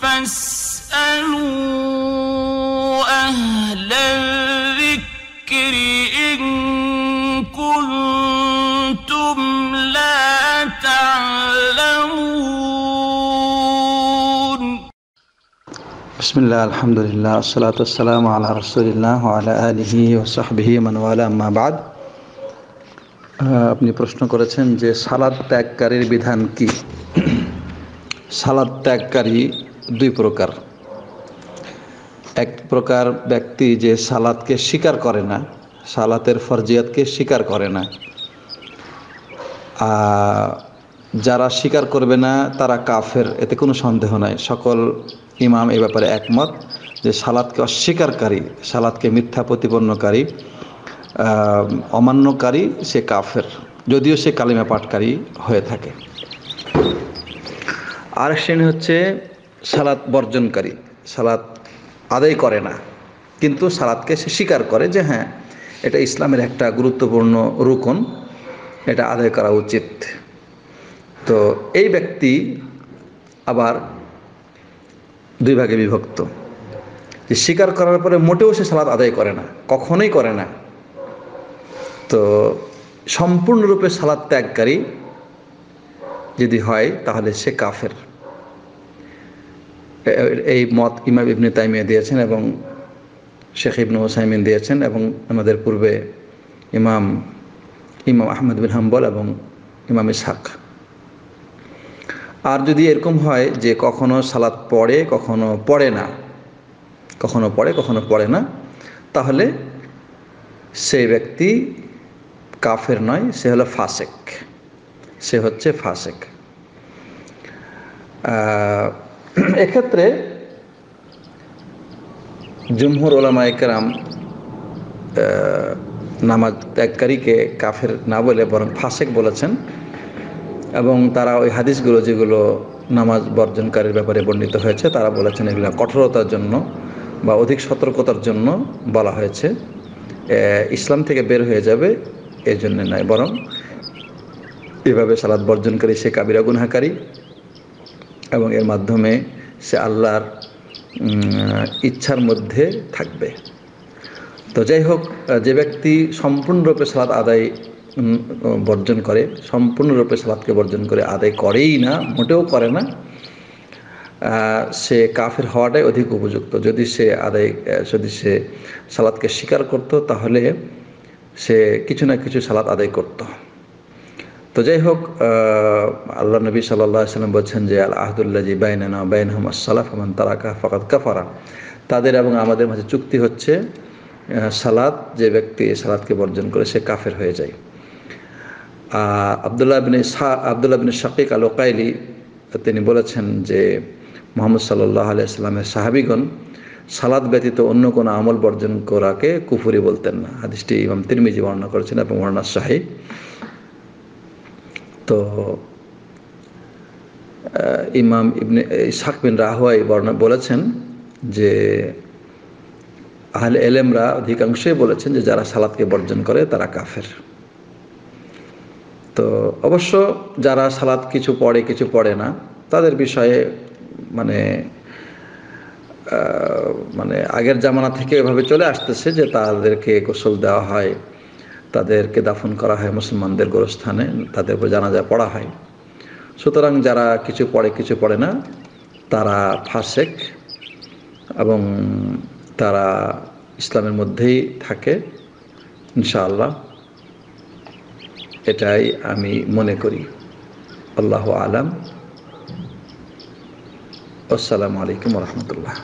فاسألوا أهل الذكر إن كنتم لا تعلمون بسم الله الحمد لله والصلاة والسلام على رسول الله وعلى آله وصحبه من والاه أما بعد আপনি প্রশ্ন করেছেন যে সালাদ ত্যাগকারীর বিধান কি সালাদ ত্যাগকারী দুই প্রকার এক প্রকার ব্যক্তি যে সালাদকে স্বীকার করে না সালাতের ফরজিয়াতকে স্বীকার করে না যারা স্বীকার করবে না তারা কাফের এতে কোনো সন্দেহ নাই সকল ইমাম এ ব্যাপারে একমত যে সালাদকে অস্বীকারকারী সালাদকে মিথ্যা প্রতিপন্নকারী অমান্যকারী সে কাফের যদিও সে কালিমা পাটকারী হয়ে থাকে আরেক শ্রেণী হচ্ছে সালাত বর্জনকারী সালাত আদায় করে না কিন্তু সালাদকে সে স্বীকার করে যে হ্যাঁ এটা ইসলামের একটা গুরুত্বপূর্ণ রুকন এটা আদায় করা উচিত তো এই ব্যক্তি আবার দুই ভাগে বিভক্ত যে স্বীকার করার পরে মোটেও সে সালাদ আদায় করে না কখনোই করে না তো সম্পূর্ণরূপে সালাদ ত্যাগকারী যদি হয় তাহলে সে কাফের এই মত ইমাম ইবনে তাইমিয়া দিয়েছেন এবং শেখ ইবনু ওসাইমিন দিয়েছেন এবং আমাদের পূর্বে ইমাম ইমাম আহমেদ বিন হাম্বল এবং ইমাম ইসাক আর যদি এরকম হয় যে কখনো সালাত পড়ে কখনো পড়ে না কখনো পড়ে কখনো পড়ে না তাহলে সেই ব্যক্তি কাফের নয় সে হলো ফাসেক সে হচ্ছে ফাসেক এক্ষেত্রে জুমহুর ওলামা একরাম নামাজ ত্যাগকারীকে কাফের না বলে বরং ফাসেক বলেছেন এবং তারা ওই হাদিসগুলো যেগুলো নামাজ বর্জনকারীর ব্যাপারে বর্ণিত হয়েছে তারা বলেছেন এগুলো কঠোরতার জন্য বা অধিক সতর্কতার জন্য বলা হয়েছে ইসলাম থেকে বের হয়ে যাবে এই জন্যে নয় বরং এভাবে সালাদ বর্জনকারী সে কাবিরা গুনহাকারী এবং এর মাধ্যমে সে আল্লাহর ইচ্ছার মধ্যে থাকবে তো যাই হোক যে ব্যক্তি সম্পূর্ণরূপে সালাদ আদায় বর্জন করে সম্পূর্ণরূপে সালাদকে বর্জন করে আদায় করেই না মোটেও করে না সে কাফের হওয়াটাই অধিক উপযুক্ত যদি সে আদায় যদি সে সালাদকে স্বীকার করত তাহলে সে কিছু না কিছু সালাদ আদায় করতো তো যাই হোক আল্লাহ নবী সাল্লাহ সাল্লাম বলছেন যে আল আহদুল্লাজি বাইনানা বাইন হমাদ সালাফ হমান তারাকা ফাকাত কাফারা তাদের এবং আমাদের মাঝে চুক্তি হচ্ছে সালাদ যে ব্যক্তি সালাদকে বর্জন করে সে কাফের হয়ে যায় আবদুল্লাহ বিন আবদুল্লাহ বিন শাকিক আল ওকাইলি তিনি বলেছেন যে মোহাম্মদ সাল্লাহ আলিয়াল্লামের সাহাবিগণ সালাদ ব্যতীত অন্য কোনো আমল বর্জন করাকে কুফুরি বলতেন না হাদিসটি ইমাম তিরমিজি বর্ণনা করেছেন এবং বর্ণনা শাহী তো ইমাম ইবনে শাকবিন বিন রাহওয়াই বর্ণা বলেছেন যে আহলে এলেমরা অধিকাংশই বলেছেন যে যারা সালাদকে বর্জন করে তারা কাফের তো অবশ্য যারা সালাদ কিছু পড়ে কিছু পড়ে না তাদের বিষয়ে মানে মানে আগের জামানা থেকে এভাবে চলে আসতেছে যে তাদেরকে গোসল দেওয়া হয় তাদেরকে দাফন করা হয় মুসলমানদের গোরস্থানে তাদের উপর জানাজা পড়া হয় সুতরাং যারা কিছু পড়ে কিছু পড়ে না তারা ফাসেক এবং তারা ইসলামের মধ্যেই থাকে ইনশাআল্লাহ এটাই আমি মনে করি আল্লাহ আলাম আসসালামু আলাইকুম রহমতুল্লাহ